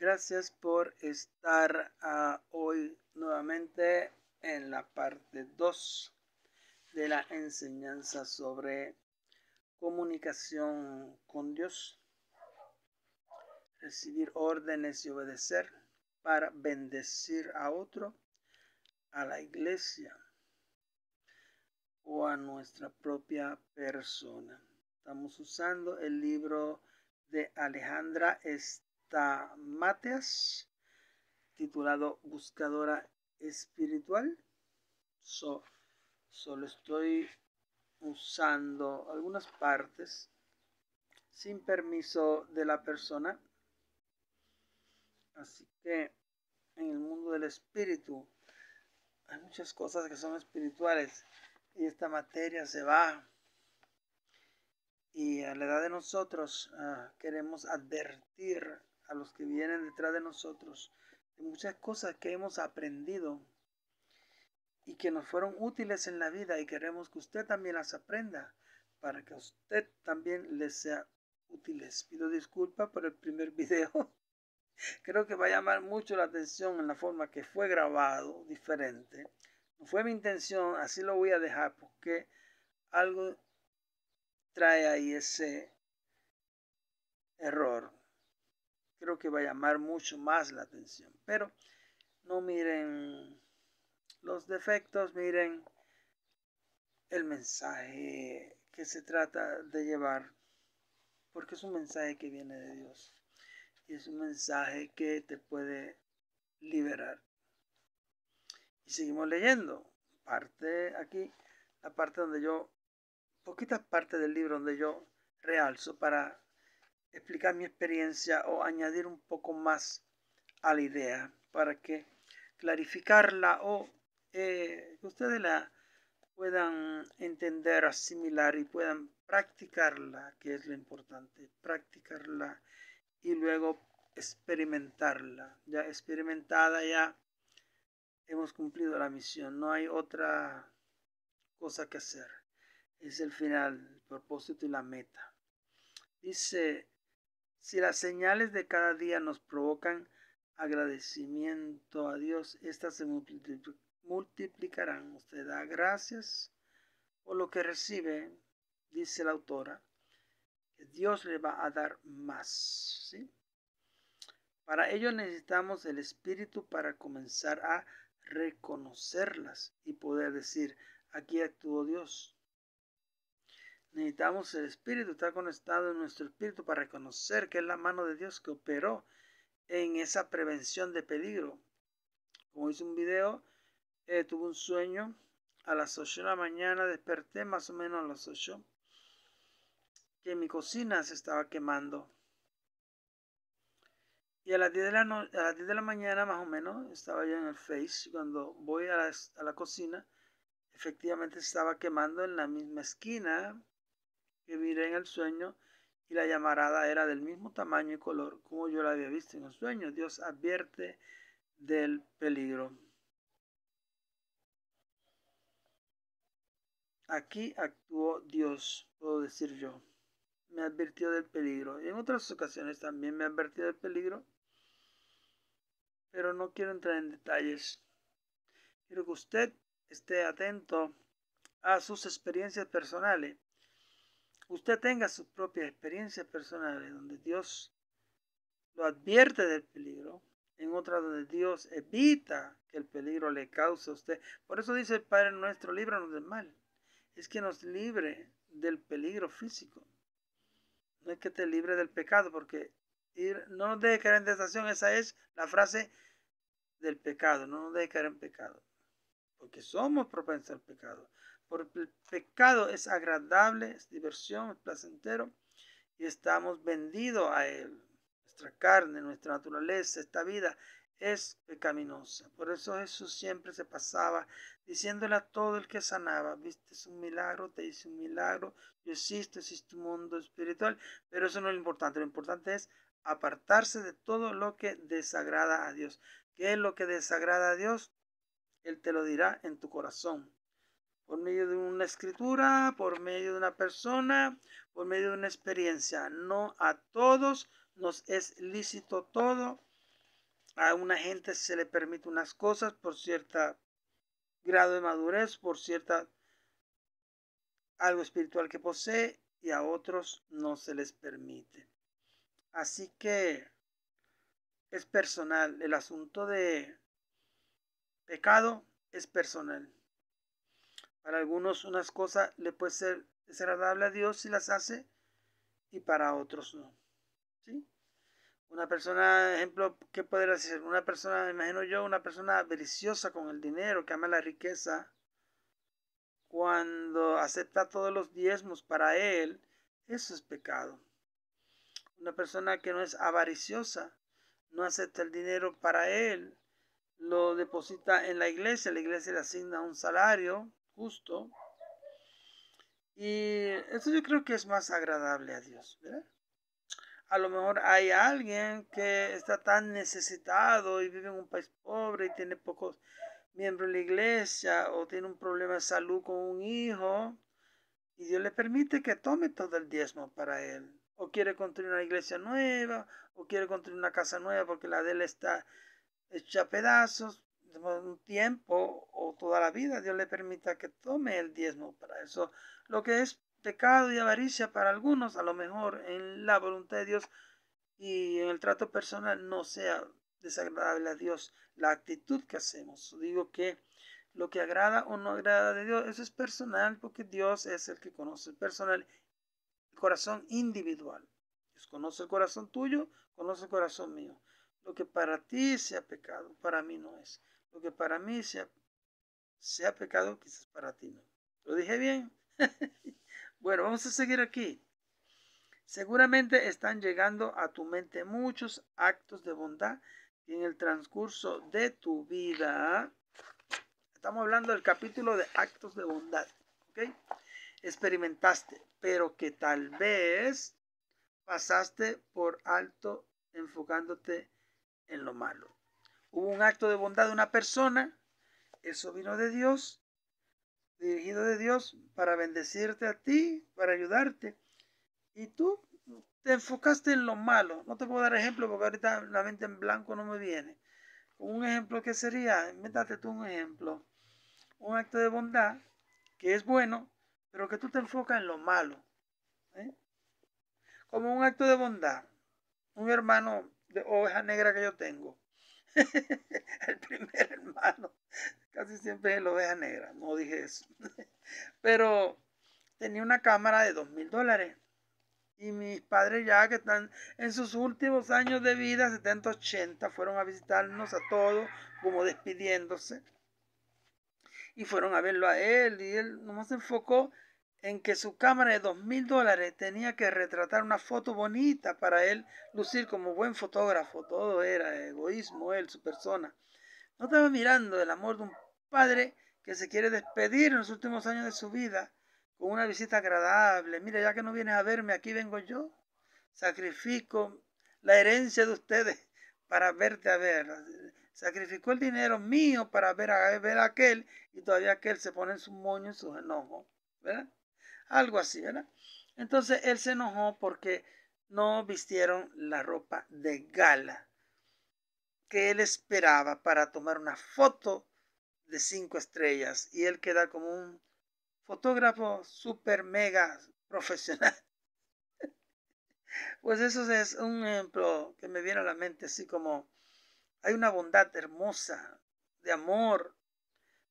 Gracias por estar ah, hoy nuevamente en la parte 2 de la enseñanza sobre comunicación con Dios, recibir órdenes y obedecer para bendecir a otro, a la iglesia o a nuestra propia persona. Estamos usando el libro de Alejandra Est Mateas, titulado Buscadora Espiritual. solo estoy usando algunas partes sin permiso de la persona. Así que en el mundo del espíritu hay muchas cosas que son espirituales y esta materia se va. Y a la edad de nosotros ah, queremos advertir a los que vienen detrás de nosotros de muchas cosas que hemos aprendido y que nos fueron útiles en la vida y queremos que usted también las aprenda para que a usted también les sea útiles. Pido disculpas por el primer video. Creo que va a llamar mucho la atención en la forma que fue grabado, diferente. No fue mi intención, así lo voy a dejar porque algo trae ahí ese error creo que va a llamar mucho más la atención. Pero no miren los defectos, miren el mensaje que se trata de llevar, porque es un mensaje que viene de Dios y es un mensaje que te puede liberar. Y seguimos leyendo, parte aquí, la parte donde yo, poquitas parte del libro donde yo realzo para explicar mi experiencia o añadir un poco más a la idea para que clarificarla o eh, que ustedes la puedan entender, asimilar y puedan practicarla, que es lo importante, practicarla y luego experimentarla. Ya experimentada ya hemos cumplido la misión, no hay otra cosa que hacer. Es el final, el propósito y la meta. Dice si las señales de cada día nos provocan agradecimiento a Dios, éstas se multiplicarán. Usted da gracias por lo que recibe, dice la autora, que Dios le va a dar más. Para ello necesitamos el Espíritu para comenzar a reconocerlas y poder decir, aquí actuó Dios, Necesitamos el espíritu, estar conectado en nuestro espíritu para reconocer que es la mano de Dios que operó en esa prevención de peligro. Como hice un video, eh, tuve un sueño a las 8 de la mañana, desperté más o menos a las 8, que mi cocina se estaba quemando. Y a las 10 de la, de la mañana más o menos estaba yo en el Face, cuando voy a la, a la cocina, efectivamente estaba quemando en la misma esquina que miré en el sueño y la llamarada era del mismo tamaño y color como yo la había visto en el sueño. Dios advierte del peligro. Aquí actuó Dios, puedo decir yo. Me advirtió del peligro. Y en otras ocasiones también me advirtió del peligro. Pero no quiero entrar en detalles. Quiero que usted esté atento a sus experiencias personales usted tenga sus propias experiencias personales donde Dios lo advierte del peligro, en otras donde Dios evita que el peligro le cause a usted. Por eso dice el Padre nuestro, líbranos del mal. Es que nos libre del peligro físico. No es que te libre del pecado, porque no nos deje caer en tentación, esa es la frase del pecado, no nos deje caer en pecado, porque somos propensos al pecado. Porque el pecado es agradable, es diversión, es placentero y estamos vendidos a él. Nuestra carne, nuestra naturaleza, esta vida es pecaminosa. Por eso Jesús siempre se pasaba diciéndole a todo el que sanaba, viste es un milagro, te hice un milagro, yo existo, existe un mundo espiritual, pero eso no es lo importante, lo importante es apartarse de todo lo que desagrada a Dios. ¿Qué es lo que desagrada a Dios? Él te lo dirá en tu corazón por medio de una escritura, por medio de una persona, por medio de una experiencia. No a todos nos es lícito todo. A una gente se le permite unas cosas por cierto grado de madurez, por cierta algo espiritual que posee y a otros no se les permite. Así que es personal, el asunto de pecado es personal. Para algunos unas cosas le puede ser desagradable a Dios si las hace y para otros no. ¿Sí? Una persona, ejemplo, ¿qué podría hacer Una persona, imagino yo, una persona avariciosa con el dinero, que ama la riqueza, cuando acepta todos los diezmos para él, eso es pecado. Una persona que no es avariciosa, no acepta el dinero para él, lo deposita en la iglesia, la iglesia le asigna un salario justo. Y eso yo creo que es más agradable a Dios, A lo mejor hay alguien que está tan necesitado y vive en un país pobre y tiene pocos miembros de la iglesia o tiene un problema de salud con un hijo y Dios le permite que tome todo el diezmo para él. O quiere construir una iglesia nueva o quiere construir una casa nueva porque la de él está hecha a pedazos un tiempo o toda la vida, Dios le permita que tome el diezmo para eso. Lo que es pecado y avaricia para algunos, a lo mejor en la voluntad de Dios y en el trato personal no sea desagradable a Dios la actitud que hacemos. Digo que lo que agrada o no agrada de Dios, eso es personal porque Dios es el que conoce el personal, el corazón individual. Dios conoce el corazón tuyo, conoce el corazón mío. Lo que para ti sea pecado, para mí no es. Lo que para mí sea, sea pecado, quizás para ti no. ¿Lo dije bien? bueno, vamos a seguir aquí. Seguramente están llegando a tu mente muchos actos de bondad que en el transcurso de tu vida, estamos hablando del capítulo de actos de bondad, ¿ok? Experimentaste, pero que tal vez pasaste por alto enfocándote en lo malo. Hubo un acto de bondad de una persona, eso vino de Dios, dirigido de Dios para bendecirte a ti, para ayudarte. Y tú te enfocaste en lo malo. No te puedo dar ejemplo porque ahorita la mente en blanco no me viene. Un ejemplo que sería, métate tú un ejemplo, un acto de bondad que es bueno, pero que tú te enfocas en lo malo. ¿eh? Como un acto de bondad. Un hermano de oveja negra que yo tengo. el primer hermano. Casi siempre lo vea negra, no dije eso. Pero tenía una cámara de dos mil dólares. Y mis padres ya que están en sus últimos años de vida, 70, 80, fueron a visitarnos a todos, como despidiéndose. Y fueron a verlo a él. Y él no se enfocó en que su cámara de dos mil dólares tenía que retratar una foto bonita para él lucir como buen fotógrafo. Todo era egoísmo, él, su persona. No estaba mirando el amor de un padre que se quiere despedir en los últimos años de su vida con una visita agradable. Mira, ya que no vienes a verme, aquí vengo yo. Sacrifico la herencia de ustedes para verte a ver. Sacrificó el dinero mío para ver a, ver a aquel y todavía aquel se pone en su moño, y sus enojos. ¿Verdad? algo así, ¿verdad? Entonces él se enojó porque no vistieron la ropa de gala que él esperaba para tomar una foto de cinco estrellas y él queda como un fotógrafo super mega profesional. Pues eso es un ejemplo que me viene a la mente, así como hay una bondad hermosa de amor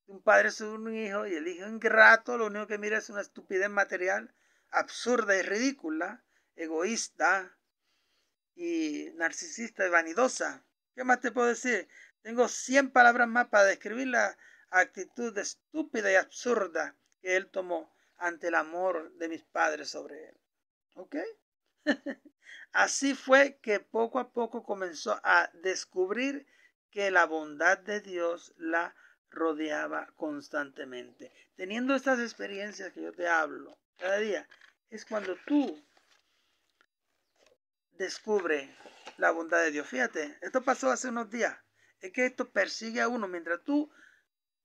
un padre su un hijo y el hijo ingrato lo único que mira es una estupidez material absurda y ridícula, egoísta y narcisista y vanidosa. ¿Qué más te puedo decir? Tengo 100 palabras más para describir la actitud estúpida y absurda que él tomó ante el amor de mis padres sobre él. ¿Ok? Así fue que poco a poco comenzó a descubrir que la bondad de Dios la rodeaba constantemente. Teniendo estas experiencias que yo te hablo cada día, es cuando tú Descubre la bondad de Dios. Fíjate, esto pasó hace unos días. Es que esto persigue a uno. Mientras tú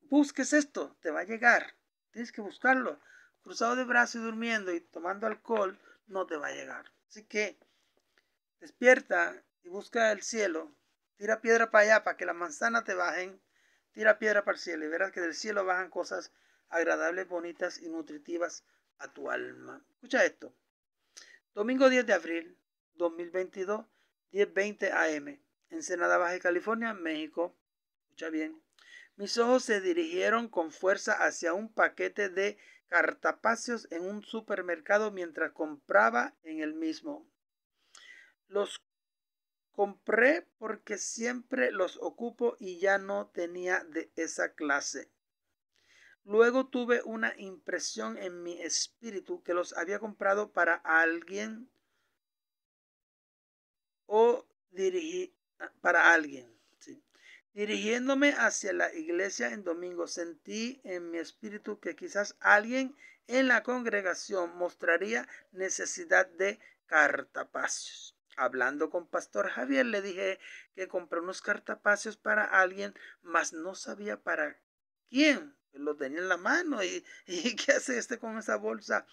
busques esto, te va a llegar. Tienes que buscarlo. Cruzado de brazos y durmiendo y tomando alcohol, no te va a llegar. Así que despierta y busca el cielo. Tira piedra para allá para que la manzana te bajen Tira piedra parcial y verás que del cielo bajan cosas agradables, bonitas y nutritivas a tu alma. Escucha esto. Domingo 10 de abril 2022, 10.20 AM, Ensenada Baja California, México. Escucha bien. Mis ojos se dirigieron con fuerza hacia un paquete de cartapacios en un supermercado mientras compraba en el mismo. Los Compré porque siempre los ocupo y ya no tenía de esa clase. Luego tuve una impresión en mi espíritu que los había comprado para alguien o dirigí, ah, para alguien. Dirigiéndome hacia la iglesia en domingo, sentí en mi espíritu que quizás alguien en la congregación mostraría necesidad de cartapacios. Hablando con Pastor Javier, le dije que compré unos cartapacios para alguien, mas no sabía para quién. Lo tenía en la mano y, qué hace este con esa bolsa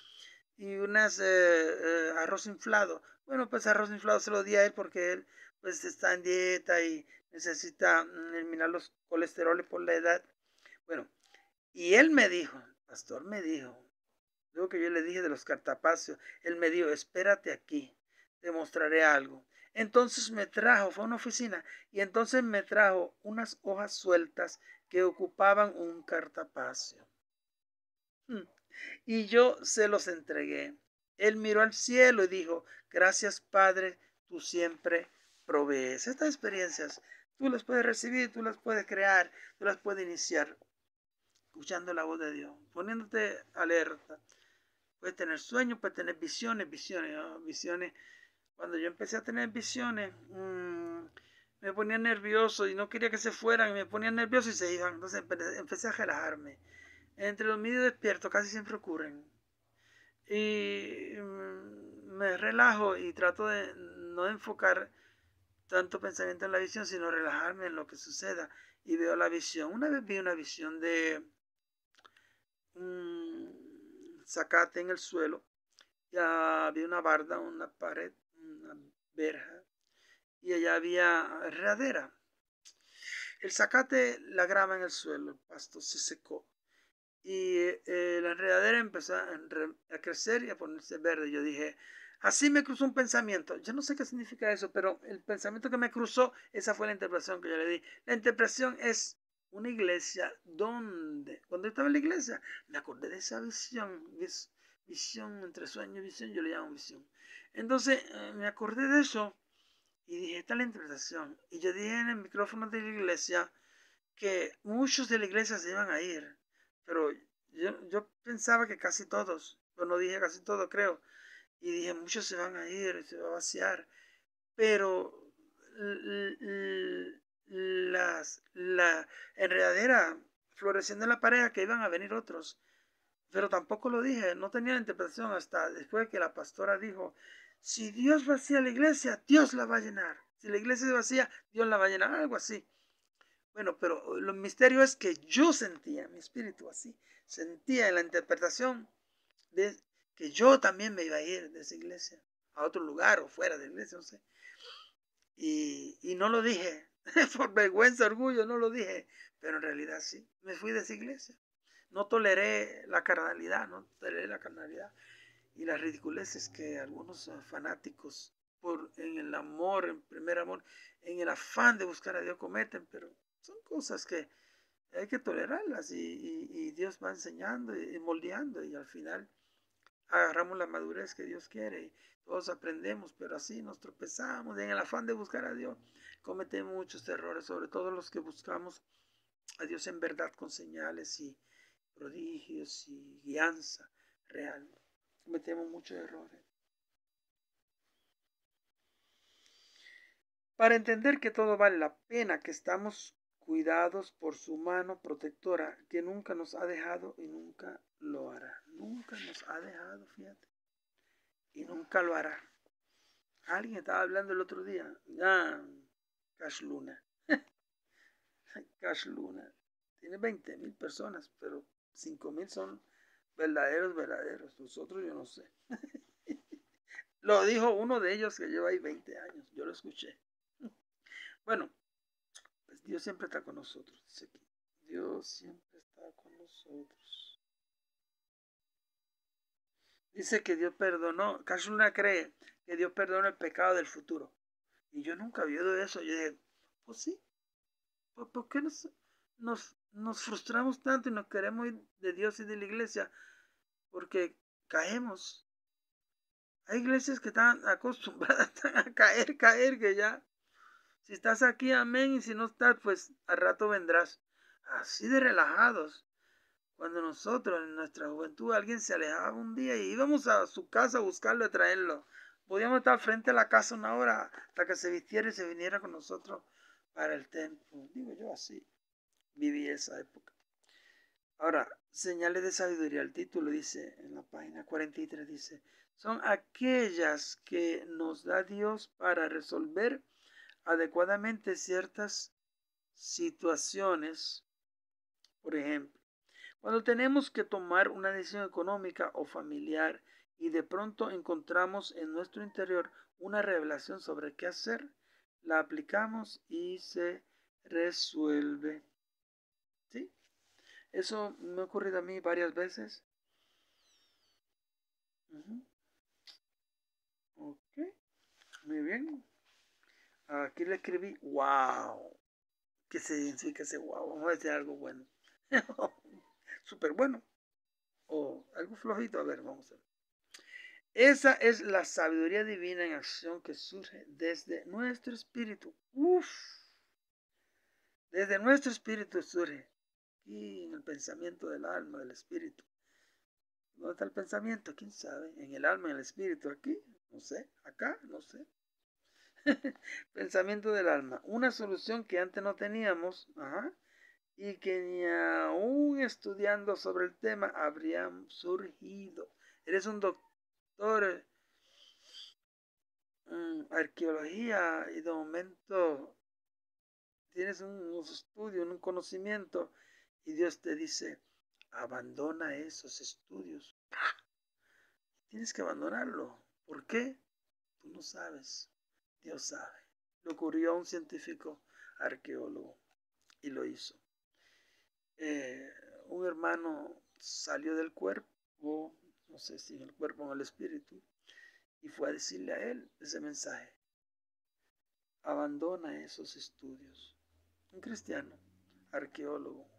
y unas eh, eh, arroz inflado. Bueno, pues arroz inflado se lo di a él porque él pues está en dieta y necesita mm, eliminar los colesteroles por la edad. Bueno, y él me dijo, pastor me dijo, luego que yo le dije de los cartapacios, él me dijo, espérate aquí, te mostraré algo. Entonces me trajo, fue a una oficina, y entonces me trajo unas hojas sueltas que ocupaban un cartapacio. Mm. Y yo se los entregué. Él miró al cielo y dijo, gracias Padre, tú siempre provees. Estas experiencias tú las puedes recibir, tú las puedes crear, tú las puedes iniciar escuchando la voz de Dios, poniéndote alerta. Puedes tener sueños, puedes tener visiones, visiones, visiones cuando yo empecé a tener visiones, mm, me ponía nervioso y no quería que se fueran, y me ponía nervioso y se iban. Entonces empecé a relajarme. Entre los y despierto casi siempre ocurren. Y mm, me relajo y trato de no enfocar tanto pensamiento en la visión, sino relajarme en lo que suceda. Y veo la visión. Una vez vi una visión de un mm, zacate en el suelo. Ya vi una barda, una pared verja, y allá había herradera. El zacate, la grama en el suelo, el pasto se secó. Y eh, la enredadera empezó a, crecer y a ponerse verde. Yo dije, así me cruzó un pensamiento. Yo no sé qué significa eso, pero el pensamiento que me cruzó, esa fue la interpretación que yo le di. La interpretación es una iglesia donde, cuando estaba en la iglesia, me acordé de esa visión, visión entre sueño y visión, yo le llamo visión. Entonces eh, me acordé de eso y dije, esta es la interpretación. Y yo dije en el micrófono de la iglesia que muchos de la iglesia se iban a ir, pero yo, pensaba que casi todos, pero no dije casi todos, creo, y dije, muchos se van a ir, se va a vaciar, pero las, la enredadera floreciendo en la pareja que iban a venir otros pero tampoco lo dije, no tenía la interpretación hasta después que la pastora dijo, si Dios vacía la iglesia, Dios la va a llenar. Si la iglesia es vacía, Dios la va a llenar, algo así. Bueno, pero eh, lo misterio es que yo sentía, mi espíritu así, sentía en la interpretación de que yo también me iba a ir de esa iglesia, a otro lugar o fuera de la iglesia, no sé. Y, y no lo dije, por vergüenza, orgullo, no lo dije, pero en realidad sí, me fui de esa iglesia no toleré la carnalidad, no toleré la carnalidad y las ridiculeces que algunos ah, fanáticos por en el amor, en primer amor, en el afán de buscar a Dios cometen, pero son cosas que hay que tolerarlas y, Dios va enseñando y, moldeando y al final agarramos la madurez que Dios quiere y todos aprendemos, pero así nos tropezamos en el afán de buscar a Dios. Cometemos muchos errores, sobre todo los que buscamos a Dios en verdad con señales y, prodigios y guianza real. Cometemos muchos errores. Para entender que todo vale la pena, que estamos cuidados por su mano protectora, que nunca nos ha dejado y nunca lo hará. Nunca nos ha dejado, fíjate. Y nunca lo hará. Alguien estaba hablando el otro día. Ah, Cash Luna. Cash Luna. Tiene 20 mil personas, pero cinco mil son verdaderos, verdaderos. nosotros yo no sé. lo dijo uno de ellos que lleva ahí 20 años. Yo lo escuché. bueno, pues Dios siempre está con nosotros. Dice aquí. Dios siempre está con nosotros. Dice que Dios perdonó. una cree que Dios perdonó el pecado del futuro. Y yo nunca había oído eso. Yo dije, pues sí. ¿Por, pues, por qué no? Sé? nos, nos frustramos tanto y nos queremos ir de Dios y de la iglesia porque caemos. Hay iglesias que están acostumbradas a caer, caer, que ya. Si estás aquí, amén, y si no estás, pues al rato vendrás. Así de relajados. Cuando nosotros en nuestra juventud alguien se alejaba un día y íbamos a su casa a buscarlo, a traerlo. Podíamos estar frente a la casa una hora hasta que se vistiera y se viniera con nosotros para el templo. Digo yo así viví esa época. Ahora, señales de sabiduría. El título dice, en la página 43 dice, son aquellas que nos da Dios para resolver adecuadamente ciertas situaciones. Por ejemplo, cuando tenemos que tomar una decisión económica o familiar y de pronto encontramos en nuestro interior una revelación sobre qué hacer, la aplicamos y se resuelve. Eso me ha ocurrido a mí varias veces. Ok, muy bien. Aquí le escribí wow. ¿Qué significa ese wow? Vamos a decir algo bueno. Súper bueno. O algo flojito. A ver, vamos a ver. Esa es la sabiduría divina en acción que surge desde nuestro espíritu. Uf. Desde nuestro espíritu surge en el pensamiento del alma, del espíritu. ¿Dónde está el pensamiento? ¿Quién sabe? ¿En el alma, en el espíritu? ¿Aquí? No sé. ¿Acá? No sé. pensamiento del alma. Una solución que antes no teníamos ¿ajá? y que ni aún estudiando sobre el tema habrían surgido. Eres un doctor en mm, arqueología y de momento tienes un, un estudio, un conocimiento y Dios te dice, abandona esos estudios. Tienes que abandonarlo. ¿Por qué? Tú no sabes. Dios sabe. Le ocurrió a un científico arqueólogo y lo hizo. Eh, un hermano salió del cuerpo, no sé si en el cuerpo o en el espíritu, y fue a decirle a él ese mensaje. Abandona esos estudios. Un cristiano, arqueólogo,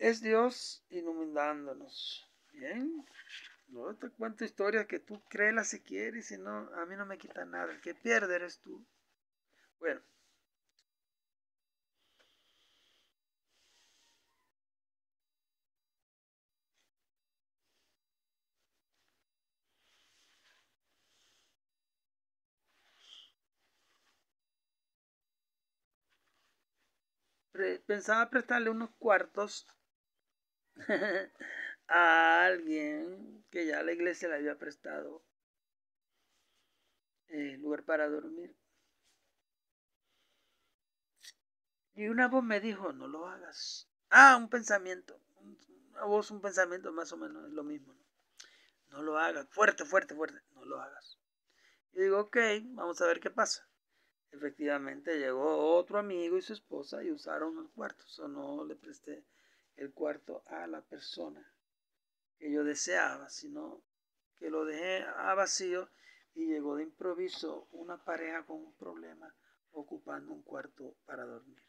es Dios iluminándonos. Bien. No te cuento historias que tú créelas si quieres, y no, a mí no me quita nada. El que pierde eres tú. Bueno. Pensaba prestarle unos cuartos a alguien que ya la iglesia le había prestado el eh, lugar para dormir. Y una voz me dijo, no lo hagas. Ah, un pensamiento. Una voz, un pensamiento más o menos, es lo mismo. No, no lo hagas. Fuerte, fuerte, fuerte. No lo hagas. Y digo, ok, vamos a ver qué pasa. Efectivamente llegó otro amigo y su esposa y usaron el cuarto. Eso no le presté el cuarto a la persona que yo deseaba, sino que lo dejé a vacío y llegó de improviso una pareja con un problema ocupando un cuarto para dormir.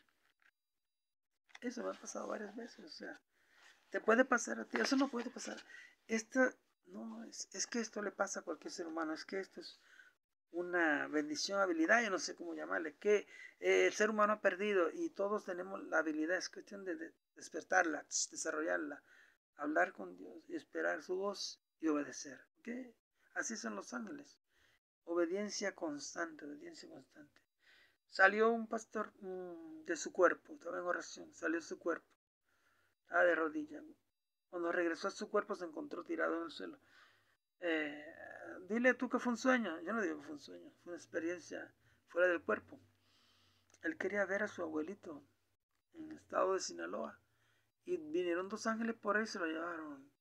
Eso me ha pasado varias veces, o sea, te puede pasar a ti, eso no puede pasar. Esta, no, es, que esto le pasa a cualquier ser humano, es que esto es una bendición, habilidad, yo no sé cómo llamarle, que eh, el ser humano ha perdido y todos tenemos la habilidad, es cuestión de, despertarla, desarrollarla, hablar con Dios y esperar su voz y obedecer. Así son los ángeles. Obediencia constante, obediencia constante. Salió un pastor mm, de su cuerpo, estaba en oración, salió su cuerpo, estaba de rodillas. Cuando regresó a su cuerpo se encontró tirado en el suelo. Eh, dile tú que fue un sueño. Yo no digo que fue un sueño, fue una experiencia fuera del cuerpo. Él quería ver a su abuelito en el estado de Sinaloa. Y vinieron dos ángeles por ahí y se lo llevaron.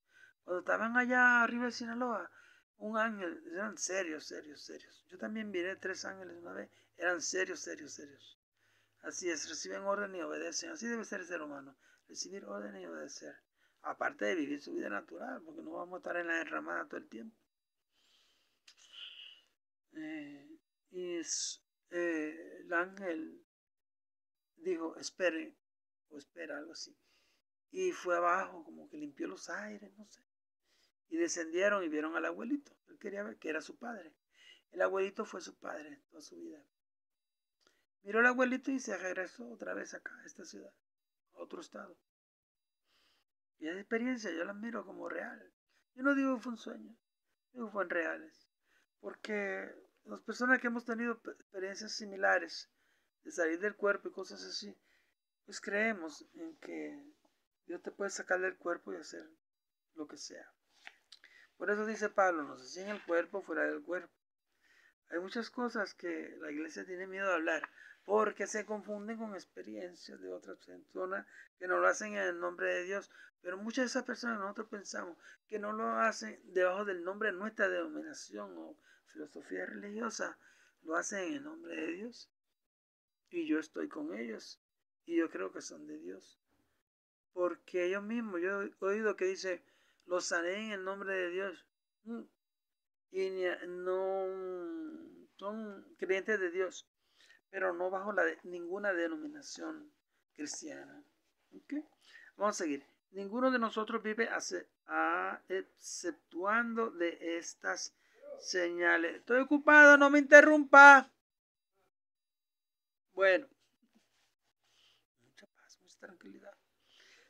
Cuando estaban allá arriba de Sinaloa, un ángel, eran serios, serios, serios. Yo también vi tres ángeles una vez, eran serios, serios, serios. Así es, reciben orden y obedecen. Así debe ser el ser humano, recibir orden y obedecer. Aparte de vivir su vida natural, porque no vamos a estar en la derramada todo el tiempo. Eh, y eh, el ángel dijo, espere, o espera, algo así. Y fue abajo, como que limpió los aires, no sé. Y descendieron y vieron al abuelito. Él quería ver que era su padre. El abuelito fue su padre toda su vida. Miró al abuelito y se regresó otra vez acá, a esta ciudad, a otro estado. Y esa experiencia yo la miro como real. Yo no digo que fue un sueño, digo que fueron reales. Porque las personas que hemos tenido experiencias similares, de salir del cuerpo y cosas así, pues creemos en que Dios te puede sacar del cuerpo y hacer lo que sea. Por eso dice Pablo, no sé si en el cuerpo fuera del cuerpo. Hay muchas cosas que la iglesia tiene miedo de hablar porque se confunden con experiencias de otras personas que no lo hacen en el nombre de Dios. Pero muchas de esas personas nosotros pensamos que no lo hacen debajo del nombre de nuestra denominación o filosofía religiosa, lo hacen en el nombre de Dios. Y yo estoy con ellos yo creo que son de Dios. Porque ellos mismos, yo he oído que dice, los haré en el nombre de Dios. Mm. Y no son creyentes de Dios, pero no bajo la ninguna denominación cristiana. Vamos a seguir. Ninguno de nosotros vive aceptuando exceptuando de estas señales. Estoy ocupado, no me interrumpa. Bueno tranquilidad.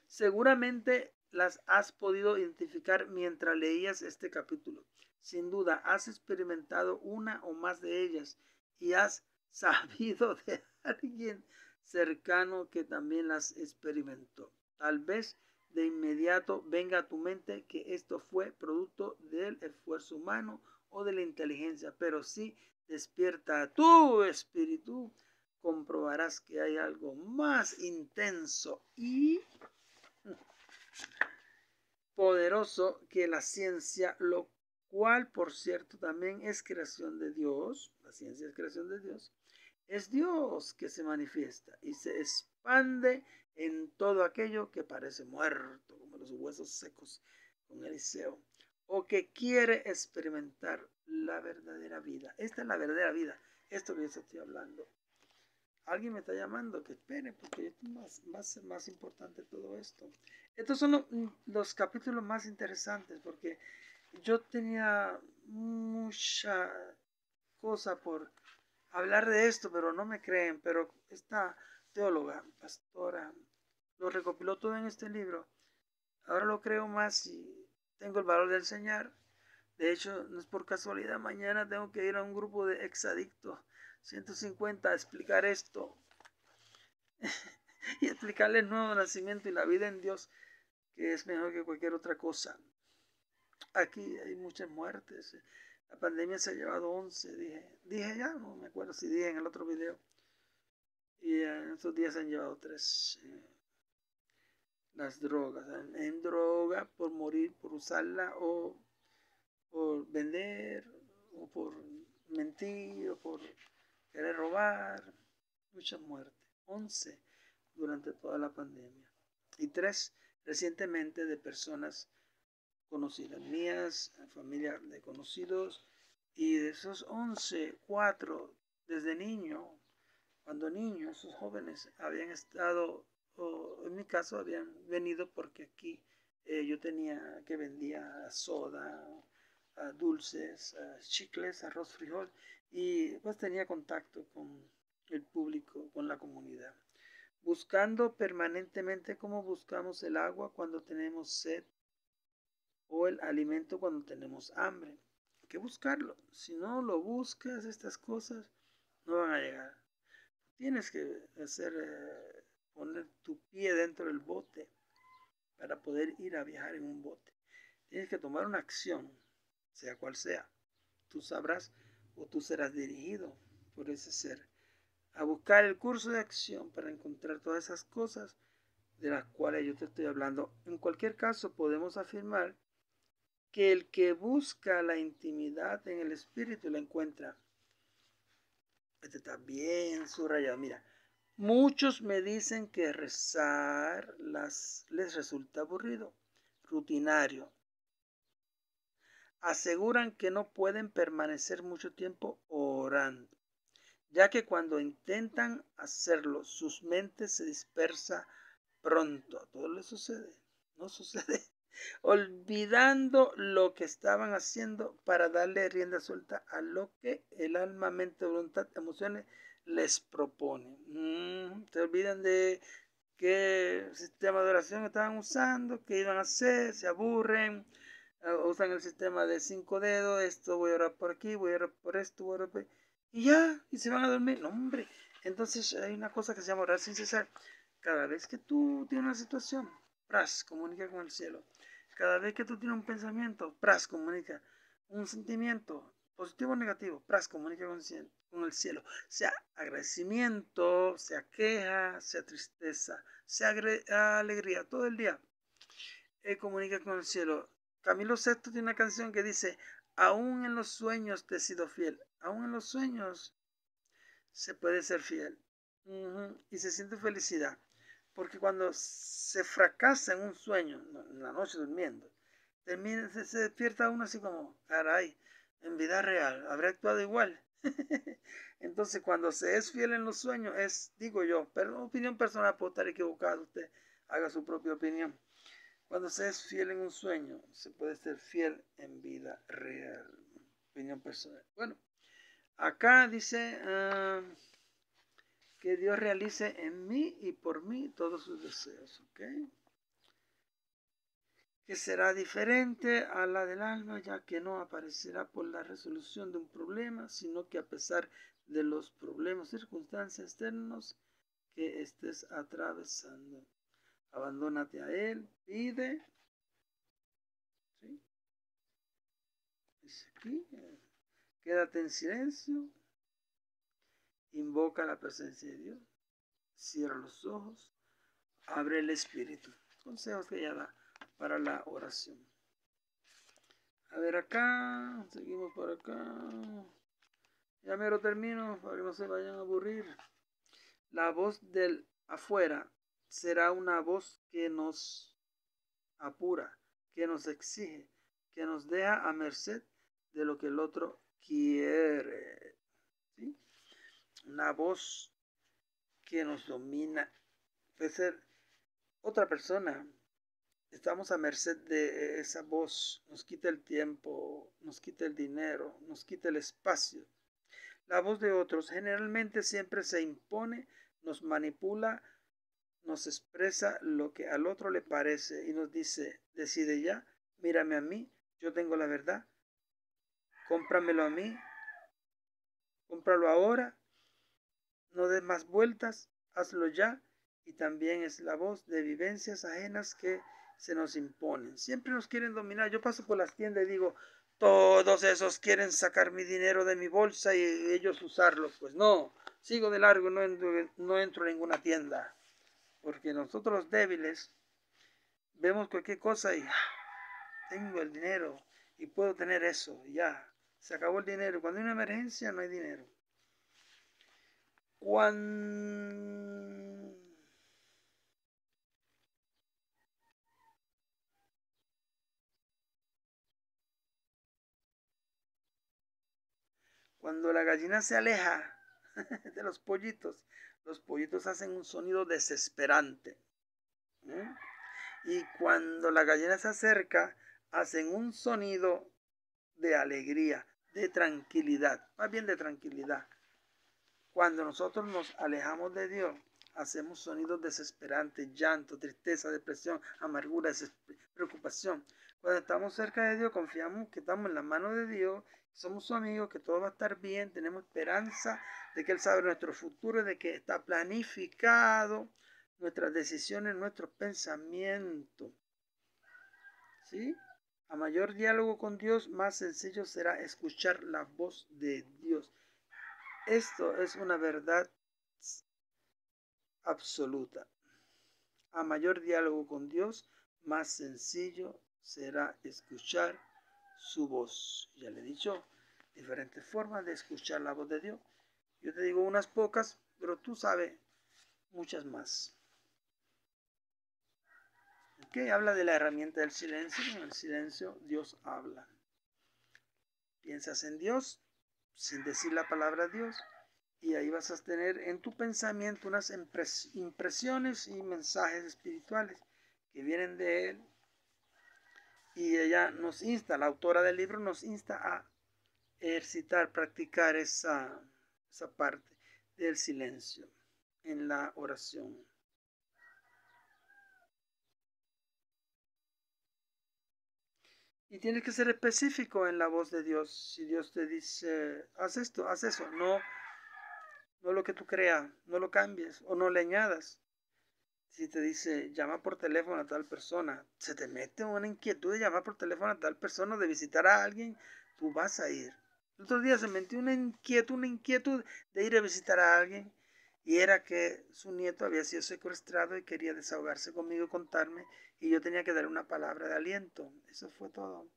Seguramente las has podido identificar mientras leías este capítulo. Sin duda, has experimentado una o más de ellas y has sabido de alguien cercano que también las experimentó. Tal vez de inmediato venga a tu mente que esto fue producto del esfuerzo humano o de la inteligencia, pero si despierta tu espíritu comprobarás que hay algo más intenso y poderoso que la ciencia, lo cual, por cierto, también es creación de Dios. La ciencia es creación de Dios. Es Dios que se manifiesta y se expande en todo aquello que parece muerto, como los huesos secos con Eliseo, o que quiere experimentar la verdadera vida. Esta es la verdadera vida. Esto que estoy hablando alguien me está llamando, que espere, porque es más, más, más importante todo esto. Estos son mm, los capítulos más interesantes, porque yo tenía mucha cosa por hablar de esto, pero no me creen, pero esta teóloga, pastora, lo recopiló todo en este libro. Ahora lo creo más y tengo el valor de enseñar. De hecho, no es por casualidad, mañana tengo que ir a un grupo de exadictos 150 a explicar esto y explicarle el nuevo nacimiento y la vida en Dios, que es mejor que cualquier otra cosa. Aquí hay muchas muertes. La pandemia se ha llevado 11, dije. ya, no me acuerdo si dije en el otro video. Y en estos días se han llevado 3. Eh, las drogas. en droga por morir, por usarla o por vender o por mentir o por querer robar, mucha muerte. 11 durante toda la pandemia. Y tres recientemente de personas conocidas mías, familia de conocidos. Y de esos 11, cuatro desde niño, cuando niño, esos jóvenes habían estado, o en mi caso habían venido porque aquí eh, yo tenía que vendía soda, dulces, chicles, arroz, frijol y pues tenía contacto con el público, con la comunidad. Buscando permanentemente Cómo buscamos el agua cuando tenemos sed o el alimento cuando tenemos hambre. Hay que buscarlo. Si no lo buscas, estas cosas no van a llegar. Tienes que hacer, eh, poner tu pie dentro del bote para poder ir a viajar en un bote. Tienes que tomar una acción, sea cual sea. Tú sabrás o tú serás dirigido por ese ser a buscar el curso de acción para encontrar todas esas cosas de las cuales yo te estoy hablando. En cualquier caso, podemos afirmar que el que busca la intimidad en el espíritu la encuentra. Este también, bien subrayado. Mira, muchos me dicen que rezar las, les resulta aburrido, rutinario, aseguran que no pueden permanecer mucho tiempo orando, ya que cuando intentan hacerlo, sus mentes se dispersa pronto. A todos les sucede, no sucede. Olvidando lo que estaban haciendo para darle rienda suelta a lo que el alma, mente, voluntad, emociones les propone. Mm, se olvidan de qué sistema de oración estaban usando, qué iban a hacer, se aburren, usan el sistema de cinco dedos, esto voy a orar por aquí, voy a orar por esto, voy Y ya, y se van a dormir. No, hombre. Entonces hay una cosa que se llama orar sin cesar. Cada vez que tú tienes una situación, pras, comunica con el cielo. Cada vez que tú tienes un pensamiento, pras, comunica. Un sentimiento, positivo o negativo, pras, comunica con, el cielo. Sea agradecimiento, sea queja, sea tristeza, sea alegría, todo el día. Eh, comunica con el cielo. Camilo VI tiene una canción que dice, aún en los sueños te he sido fiel, aún en los sueños se puede ser fiel. Y se siente felicidad, porque cuando se fracasa en un sueño, en la noche durmiendo, se, despierta uno así como, caray, en vida real, habrá actuado igual. Entonces, cuando se es fiel en los sueños, es, digo yo, pero opinión personal, puede estar equivocado, usted haga su propia opinión. Cuando se es fiel en un sueño, se puede ser fiel en vida real. Opinión personal. Bueno, acá dice ah, que Dios realice en mí y por mí todos sus deseos. ¿ok? que será diferente a la del alma, ya que no aparecerá por la resolución de un problema, sino que a pesar de los problemas circunstancias externos que estés atravesando. Abandónate a Él, pide. ¿Sí? aquí, quédate en silencio, invoca la presencia de Dios, cierra los ojos, abre el espíritu. Consejos que ella da para la oración. A ver acá, seguimos por acá. Ya mero termino para que no se vayan a aburrir. La voz del afuera será una voz que nos apura, que nos exige, que nos deja a merced de lo que el otro quiere. Una voz que nos domina. Puede ser otra persona. Estamos a merced de esa voz. Nos quita el tiempo, nos quita el dinero, nos quita el espacio. La voz de otros generalmente siempre se impone, nos manipula, nos expresa lo que al otro le parece y nos dice, decide ya, mírame a mí, yo tengo la verdad, cómpramelo a mí, cómpralo ahora, no des más vueltas, hazlo ya, y también es la voz de vivencias ajenas que se nos imponen. Siempre nos quieren dominar. Yo paso por las tiendas y digo, todos esos quieren sacar mi dinero de mi bolsa y ellos usarlo. Pues no, sigo de largo, no entro, no entro en ninguna tienda. Porque nosotros los débiles vemos cualquier cosa y ah, tengo el dinero y puedo tener eso, ya, se acabó el dinero. Cuando hay una emergencia no hay dinero. Cuando la gallina se aleja de los pollitos los pollitos hacen un sonido desesperante. ¿eh? Y cuando la gallina se acerca, hacen un sonido de alegría, de tranquilidad, más bien de tranquilidad. Cuando nosotros nos alejamos de Dios, hacemos sonidos desesperantes, llanto, tristeza, depresión, amargura, preocupación. Cuando estamos cerca de Dios, confiamos que estamos en la mano de Dios somos su amigo, que todo va a estar bien, tenemos esperanza de que Él sabe nuestro futuro, de que está planificado nuestras decisiones, nuestros pensamientos. ¿Sí? A mayor diálogo con Dios, más sencillo será escuchar la voz de Dios. Esto es una verdad absoluta. A mayor diálogo con Dios, más sencillo será escuchar su voz. Ya le he dicho diferentes formas de escuchar la voz de Dios. Yo te digo unas pocas, pero tú sabes muchas más. qué habla de la herramienta del silencio. En el silencio Dios habla. Piensas en Dios sin decir la palabra Dios y ahí vas a tener en tu pensamiento unas impresiones y mensajes espirituales que vienen de Él y ella nos insta, la autora del libro nos insta a ejercitar, practicar esa, parte del silencio en la oración. Y tienes que ser específico en la voz de Dios. Si Dios te dice, haz esto, haz eso, no, no lo que tú creas, no lo cambies o no le añadas si te dice llama por teléfono a tal persona, se te mete una inquietud de llamar por teléfono a tal persona, de visitar a alguien, tú vas a ir. El otro día se metió una inquietud, una inquietud de ir a visitar a alguien y era que su nieto había sido secuestrado y quería desahogarse conmigo y contarme y yo tenía que dar una palabra de aliento. Eso fue todo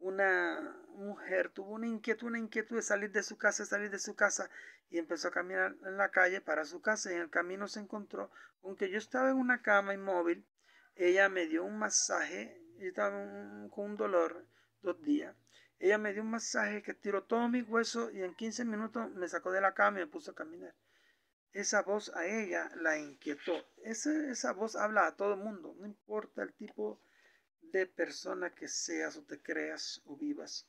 una mujer tuvo una inquietud, una inquietud de salir de su casa, salir de su casa, y empezó a caminar en la calle para su casa. Y en el camino se encontró con que yo estaba en una cama inmóvil. Ella me dio un masaje, yo estaba con un dolor dos días. Ella me dio un masaje que tiró todos mis huesos y en 15 minutos me sacó de la cama y me puso a caminar. Esa voz a ella la inquietó. Esa, voz habla a todo el mundo, no importa el tipo de persona que seas o te creas o vivas.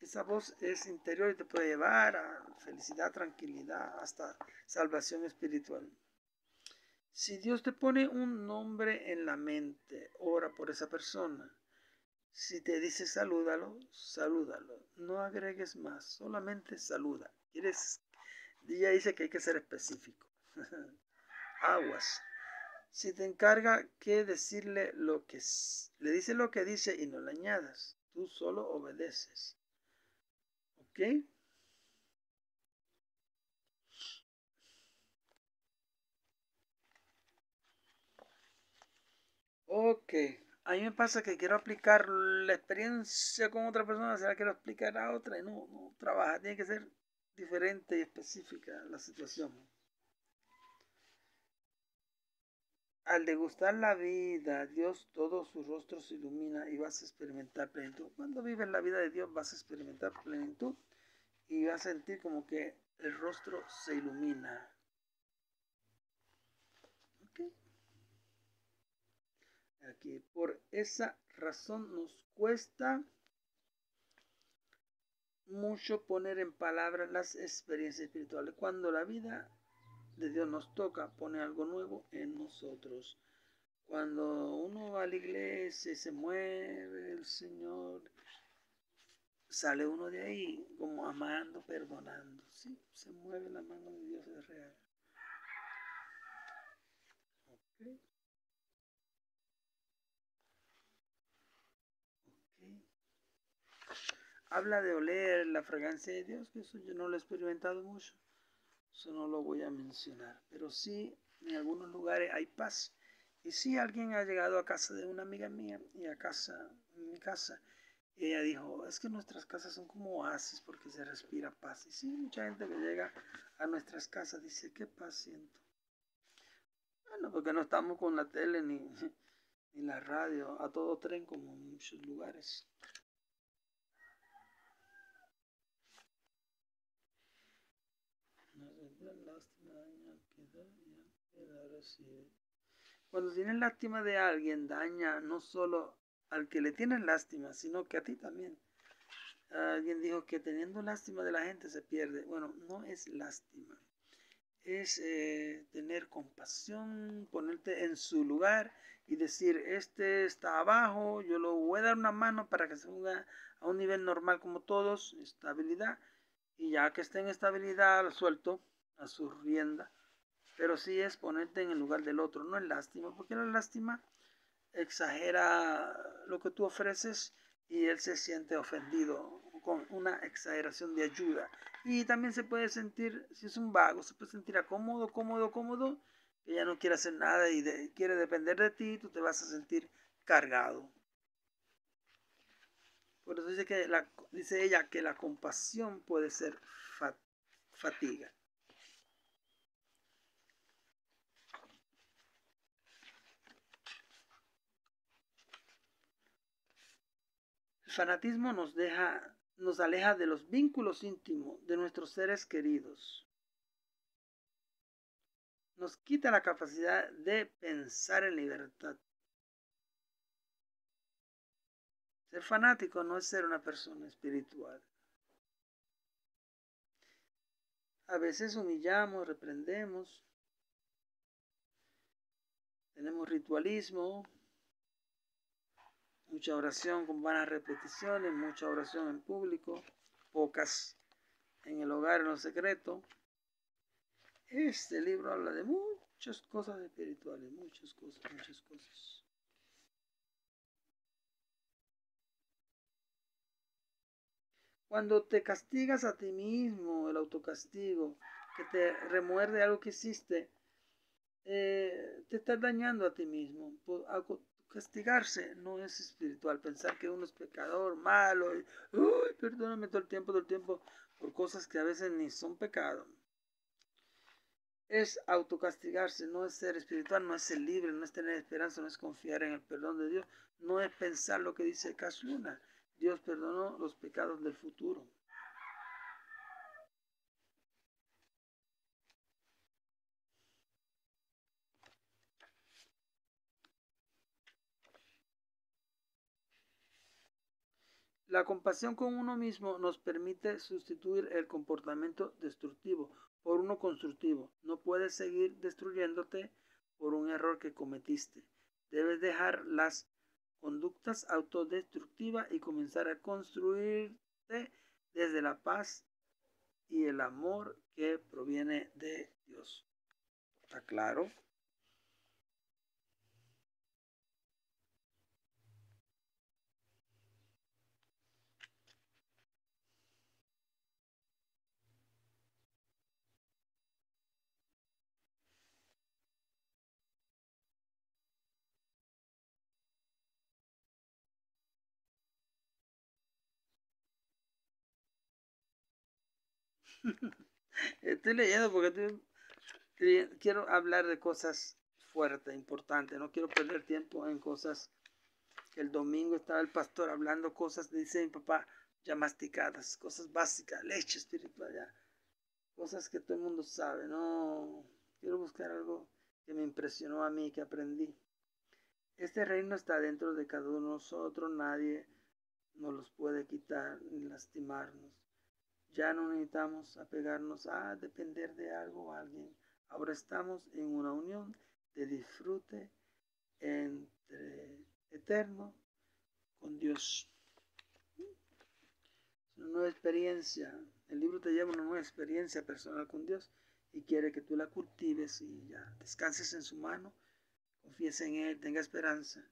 Esa voz es interior y te puede llevar a felicidad, tranquilidad, hasta salvación espiritual. Si Dios te pone un nombre en la mente, ora por esa persona. Si te dice salúdalo, salúdalo. No agregues más, solamente saluda. Quieres, ella dice que hay que ser específico. Aguas si te encarga que decirle lo que le dice lo que dice y no le añadas. Tú solo obedeces. ¿Ok? Ok, a mí me pasa que quiero aplicar la experiencia con otra persona, será que lo aplicar a otra y no, no trabaja, tiene que ser diferente y específica la situación. Al degustar la vida, Dios todo su rostro se ilumina y vas a experimentar plenitud. Cuando vives la vida de Dios vas a experimentar plenitud y vas a sentir como que el rostro se ilumina. Aquí, por esa razón nos cuesta mucho poner en palabras las experiencias espirituales. Cuando la vida de Dios nos toca, pone algo nuevo en nosotros. Cuando uno va a la iglesia y se mueve el Señor, sale uno de ahí como amando, perdonando. ¿sí? Se mueve la mano de Dios, es real. Habla de oler la fragancia de Dios, que eso yo no lo he experimentado mucho. Eso no lo voy a mencionar. Pero sí, en algunos lugares hay paz. Y sí, alguien ha llegado a casa de una amiga mía y a casa, en mi casa, ella dijo, es que nuestras casas son como oasis porque se respira paz. Y sí, mucha gente que llega a nuestras casas dice, qué paz siento. Bueno, porque no estamos con la tele ni, ni la radio a todo tren como en muchos lugares. Cuando tienes lástima de alguien, daña no solo al que le tienes lástima, sino que a ti también. Alguien dijo que teniendo lástima de la gente se pierde. Bueno, no es lástima. Es eh, tener compasión, ponerte en su lugar y decir, este está abajo, yo lo voy a dar una mano para que se ponga a un nivel normal como todos, estabilidad. Y ya que esté en estabilidad, lo suelto a su rienda pero sí es ponerte en el lugar del otro, no es lástima, porque la lástima exagera lo que tú ofreces y él se siente ofendido con una exageración de ayuda. Y también se puede sentir, si es un vago, se puede sentir acómodo, cómodo, cómodo, que ya no quiere hacer nada y quiere depender de ti, tú te vas a sentir cargado. Por eso dice, que dice ella que la compasión puede ser fatiga. El fanatismo nos deja, nos aleja de los vínculos íntimos de nuestros seres queridos. Nos quita la capacidad de pensar en libertad. Ser fanático no es ser una persona espiritual. A veces humillamos, reprendemos, tenemos ritualismo, mucha oración con vanas repeticiones, mucha oración en público, pocas en el hogar, en lo secreto. Este libro habla de muchas cosas espirituales, muchas cosas, muchas cosas. Cuando te castigas a ti mismo, el autocastigo, que te remuerde algo que hiciste, eh, te estás dañando a ti mismo castigarse no es espiritual. Pensar que uno es pecador, malo, perdóname todo el tiempo, todo el tiempo, por cosas que a veces ni son pecado. Es autocastigarse, no es ser espiritual, no es ser libre, no es tener esperanza, no es confiar en el perdón de Dios, no es pensar lo que dice Casluna. Dios perdonó los pecados del futuro. La compasión con uno mismo nos permite sustituir el comportamiento destructivo por uno constructivo. No puedes seguir destruyéndote por un error que cometiste. Debes dejar las conductas autodestructivas y comenzar a construirte desde la paz y el amor que proviene de Dios. ¿Está claro? estoy leyendo porque quiero hablar de cosas fuertes, importantes. No quiero perder tiempo en cosas. que El domingo estaba el pastor hablando cosas, dice mi papá, ya masticadas, cosas básicas, leche espiritual, Cosas que todo el mundo sabe, ¿no? Quiero buscar algo que me impresionó a mí, que aprendí. Este reino está dentro de cada uno de nosotros, nadie nos los puede quitar ni lastimarnos. Ya no necesitamos apegarnos a depender de algo o alguien. Ahora estamos en una unión de disfrute entre eterno con Dios. Es una nueva experiencia. El libro te lleva a una nueva experiencia personal con Dios y quiere que tú la cultives y ya descanses en su mano, confíes en Él, tenga esperanza.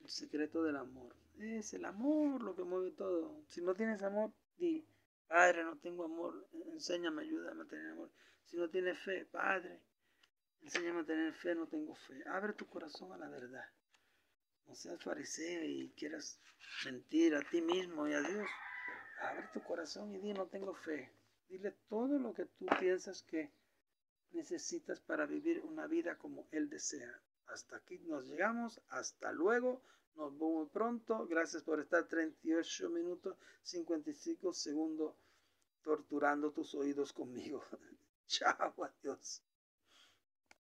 El secreto del amor. Es el amor lo que mueve todo. Si no tienes amor, Padre, no tengo amor, enséñame, ayúdame a tener amor. Si no tiene fe, Padre, enséñame a tener fe, no tengo fe. Abre tu corazón a la verdad. No seas fariseo y quieras mentir a ti mismo y a Dios. Abre tu corazón y di, no tengo fe. Dile todo lo que tú piensas que necesitas para vivir una vida como Él desea. Hasta aquí nos llegamos. Hasta luego. Nos vemos pronto. Gracias por estar 38 minutos 55 segundos torturando tus oídos conmigo. Chao, adiós.